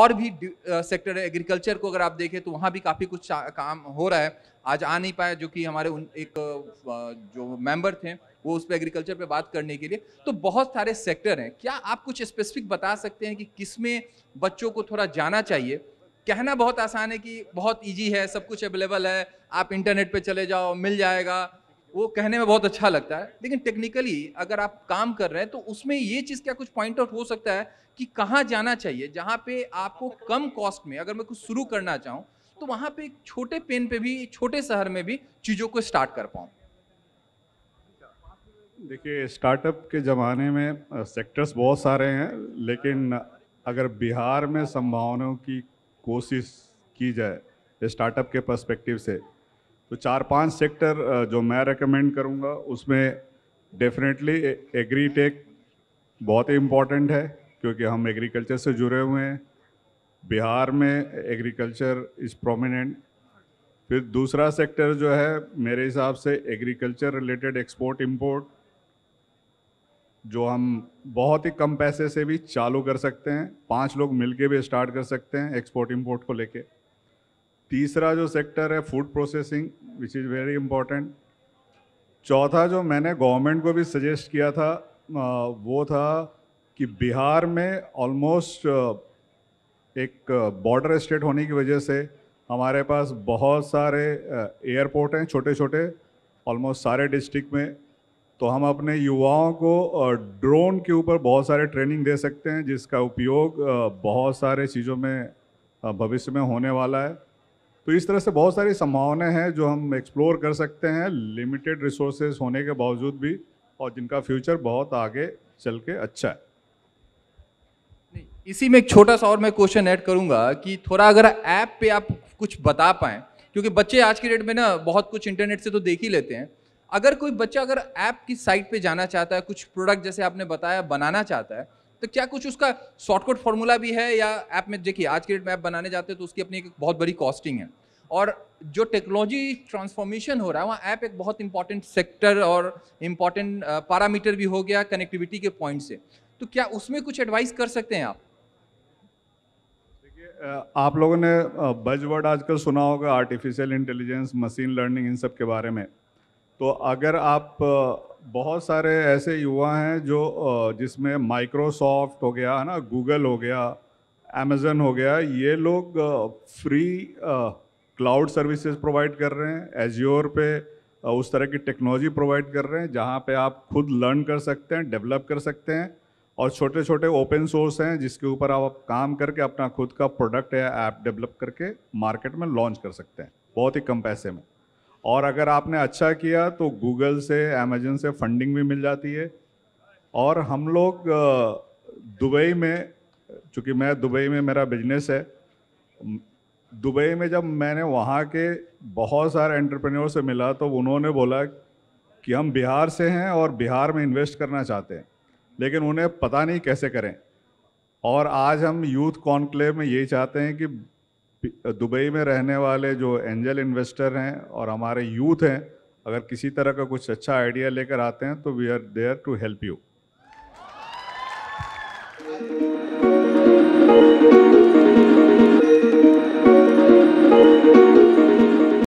और भी सेक्टर है एग्रीकल्चर को अगर आप देखें तो वहाँ भी काफ़ी कुछ काम हो रहा है आज आ नहीं पाया जो कि हमारे उन एक जो मेंबर थे वो उस पर एग्रीकल्चर पे बात करने के लिए तो बहुत सारे सेक्टर हैं क्या आप कुछ स्पेसिफिक बता सकते हैं कि किस में बच्चों को थोड़ा जाना चाहिए कहना बहुत आसान है कि बहुत ईजी है सब कुछ अवेलेबल है आप इंटरनेट पर चले जाओ मिल जाएगा वो कहने में बहुत अच्छा लगता है लेकिन टेक्निकली अगर आप काम कर रहे हैं तो उसमें ये चीज़ क्या कुछ पॉइंट आउट हो सकता है कि कहाँ जाना चाहिए जहाँ पे आपको कम कॉस्ट में अगर मैं कुछ शुरू करना चाहूँ तो वहाँ पे छोटे पेन पे भी छोटे शहर में भी चीज़ों को स्टार्ट कर पाऊँ देखिए स्टार्टअप के ज़माने में सेक्टर्स बहुत सारे हैं लेकिन अगर बिहार में संभावनाओं की कोशिश की जाए स्टार्टअप के पर्सपेक्टिव से तो चार पांच सेक्टर जो मैं रेकमेंड करूंगा उसमें डेफिनेटली एग्री टेक बहुत ही इम्पॉर्टेंट है क्योंकि हम एग्रीकल्चर से जुड़े हुए हैं बिहार में एग्रीकल्चर इज़ प्रोमिनेंट फिर दूसरा सेक्टर जो है मेरे हिसाब से एग्रीकल्चर रिलेटेड एक्सपोर्ट इम्पोर्ट जो हम बहुत ही कम पैसे से भी चालू कर सकते हैं पांच लोग मिलके भी स्टार्ट कर सकते हैं एक्सपोर्ट इम्पोर्ट को लेके तीसरा जो सेक्टर है food processing which is very important चौथा जो मैंने गवर्नमेंट को भी सजेस्ट किया था वो था कि बिहार में ऑलमोस्ट एक बॉर्डर स्टेट होने की वजह से हमारे पास बहुत सारे एयरपोर्ट हैं छोटे छोटे ऑलमोस्ट सारे डिस्ट्रिक्ट में तो हम अपने युवाओं को ड्रोन के ऊपर बहुत सारे ट्रेनिंग दे सकते हैं जिसका उपयोग बहुत सारे चीज़ों में भविष्य में होने वाला है तो इस तरह से बहुत सारी संभावनाएं हैं जो हम एक्सप्लोर कर सकते हैं लिमिटेड रिसोर्सेज होने के बावजूद भी और जिनका फ्यूचर बहुत आगे चल के अच्छा है नहीं इसी में एक छोटा सा और मैं क्वेश्चन ऐड करूंगा कि थोड़ा अगर ऐप पे आप कुछ बता पाएं क्योंकि बच्चे आज के डेट में ना बहुत कुछ इंटरनेट से तो देख ही लेते हैं अगर कोई बच्चा अगर ऐप की साइट पे जाना चाहता है कुछ प्रोडक्ट जैसे आपने बताया बनाना चाहता है तो क्या कुछ उसका शॉर्टकट फॉर्मूला भी है या ऐप में देखिए आज के डेट में ऐप बनाने जाते हैं तो उसकी अपनी एक बहुत बड़ी कॉस्टिंग है और जो टेक्नोलॉजी ट्रांसफॉर्मेशन हो रहा है वहाँ ऐप एक बहुत इंपॉर्टेंट सेक्टर और इम्पॉर्टेंट पैरामीटर भी हो गया कनेक्टिविटी के पॉइंट से तो क्या उसमें कुछ एडवाइस कर सकते हैं आप आप लोगों ने बजवर्ड आजकल सुना होगा आर्टिफिशियल इंटेलिजेंस मशीन लर्निंग इन सब के बारे में तो अगर आप बहुत सारे ऐसे युवा हैं जो जिसमें माइक्रोसॉफ्ट हो गया है ना गूगल हो गया अमेज़न हो गया ये लोग फ्री क्लाउड सर्विसेज प्रोवाइड कर रहे हैं एज्योर पे उस तरह की टेक्नोलॉजी प्रोवाइड कर रहे हैं जहाँ पे आप खुद लर्न कर सकते हैं डेवलप कर सकते हैं और छोटे छोटे ओपन सोर्स हैं जिसके ऊपर आप काम करके अपना खुद का प्रोडक्ट या ऐप डेवलप करके मार्केट में लॉन्च कर सकते हैं बहुत ही कम पैसे में और अगर आपने अच्छा किया तो गूगल से अमेजन से फंडिंग भी मिल जाती है और हम लोग दुबई में चूँकि मैं दुबई में मेरा बिजनेस है दुबई में जब मैंने वहाँ के बहुत सारे एंटरप्रेन्योर से मिला तो उन्होंने बोला कि हम बिहार से हैं और बिहार में इन्वेस्ट करना चाहते हैं लेकिन उन्हें पता नहीं कैसे करें और आज हम यूथ कॉन्क्लेव में यही चाहते हैं कि दुबई में रहने वाले जो एंजल इन्वेस्टर हैं और हमारे यूथ हैं अगर किसी तरह का कुछ अच्छा आइडिया लेकर आते हैं तो we are there to help you